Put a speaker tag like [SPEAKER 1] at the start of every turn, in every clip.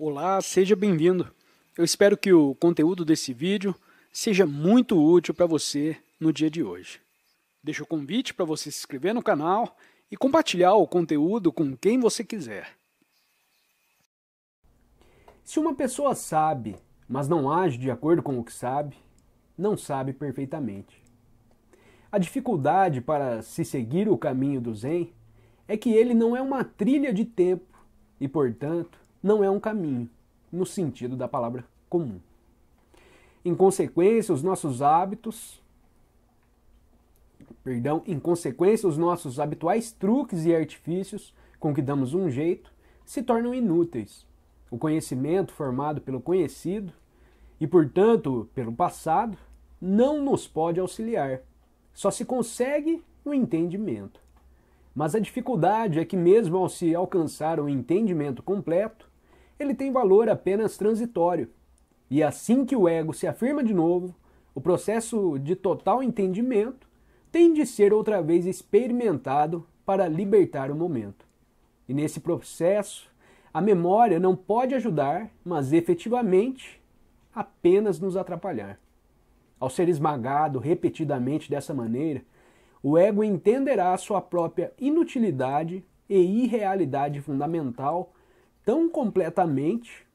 [SPEAKER 1] Olá, seja bem-vindo. Eu espero que o conteúdo desse vídeo seja muito útil para você no dia de hoje. Deixo o convite para você se inscrever no canal e compartilhar o conteúdo com quem você quiser. Se uma pessoa sabe, mas não age de acordo com o que sabe, não sabe perfeitamente. A dificuldade para se seguir o caminho do Zen é que ele não é uma trilha de tempo e, portanto, não é um caminho, no sentido da palavra comum. Em consequência, os nossos hábitos, perdão, em consequência, os nossos habituais truques e artifícios com que damos um jeito se tornam inúteis. O conhecimento formado pelo conhecido e, portanto, pelo passado, não nos pode auxiliar. Só se consegue o entendimento. Mas a dificuldade é que, mesmo ao se alcançar o entendimento completo, ele tem valor apenas transitório. E assim que o ego se afirma de novo, o processo de total entendimento tem de ser outra vez experimentado para libertar o momento. E nesse processo, a memória não pode ajudar, mas efetivamente apenas nos atrapalhar. Ao ser esmagado repetidamente dessa maneira, o ego entenderá sua própria inutilidade e irrealidade fundamental tão completamente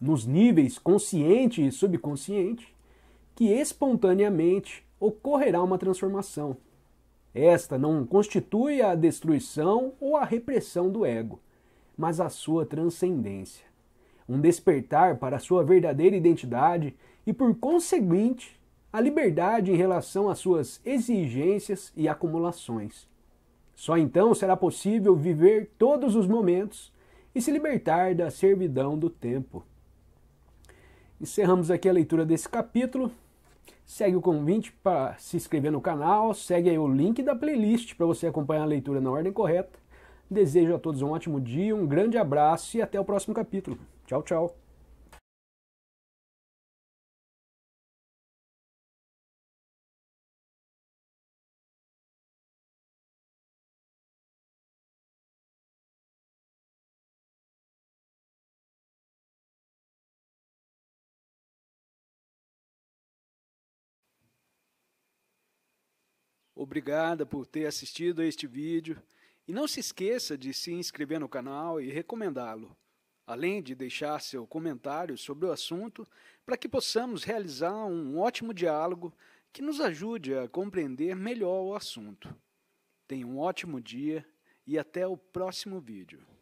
[SPEAKER 1] nos níveis consciente e subconsciente que espontaneamente ocorrerá uma transformação. Esta não constitui a destruição ou a repressão do ego, mas a sua transcendência. Um despertar para a sua verdadeira identidade e, por conseguinte, a liberdade em relação às suas exigências e acumulações. Só então será possível viver todos os momentos e se libertar da servidão do tempo. Encerramos aqui a leitura desse capítulo. Segue o convite para se inscrever no canal, segue aí o link da playlist para você acompanhar a leitura na ordem correta. Desejo a todos um ótimo dia, um grande abraço e até o próximo capítulo. Tchau, tchau. Obrigada por ter assistido a este vídeo e não se esqueça de se inscrever no canal e recomendá-lo, além de deixar seu comentário sobre o assunto para que possamos realizar um ótimo diálogo que nos ajude a compreender melhor o assunto. Tenha um ótimo dia e até o próximo vídeo.